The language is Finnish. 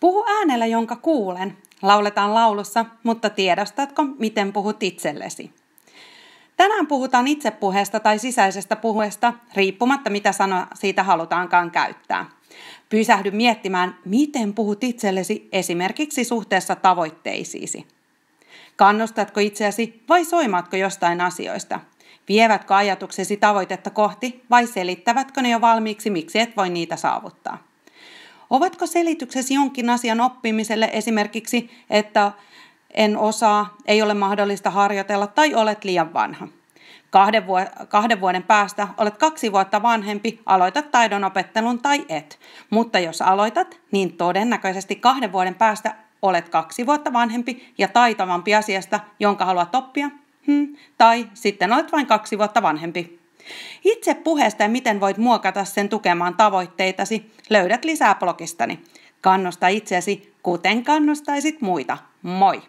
Puhu äänellä, jonka kuulen. Lauletaan laulussa, mutta tiedostatko, miten puhut itsellesi? Tänään puhutaan itsepuheesta tai sisäisestä puhuesta, riippumatta mitä sanoa siitä halutaankaan käyttää. Pysähdy miettimään, miten puhut itsellesi esimerkiksi suhteessa tavoitteisiisi. Kannustatko itseäsi vai soimaatko jostain asioista? Vievätkö ajatuksesi tavoitetta kohti vai selittävätkö ne jo valmiiksi, miksi et voi niitä saavuttaa? Ovatko selityksesi jonkin asian oppimiselle esimerkiksi, että en osaa, ei ole mahdollista harjoitella tai olet liian vanha? Kahden, vu- kahden vuoden päästä olet kaksi vuotta vanhempi, aloitat taidonopettelun tai et. Mutta jos aloitat, niin todennäköisesti kahden vuoden päästä olet kaksi vuotta vanhempi ja taitavampi asiasta, jonka haluat oppia. Hmm. Tai sitten olet vain kaksi vuotta vanhempi. Itse puheesta ja miten voit muokata sen tukemaan tavoitteitasi löydät lisää blogistani. Kannusta itseäsi, kuten kannustaisit muita. Moi!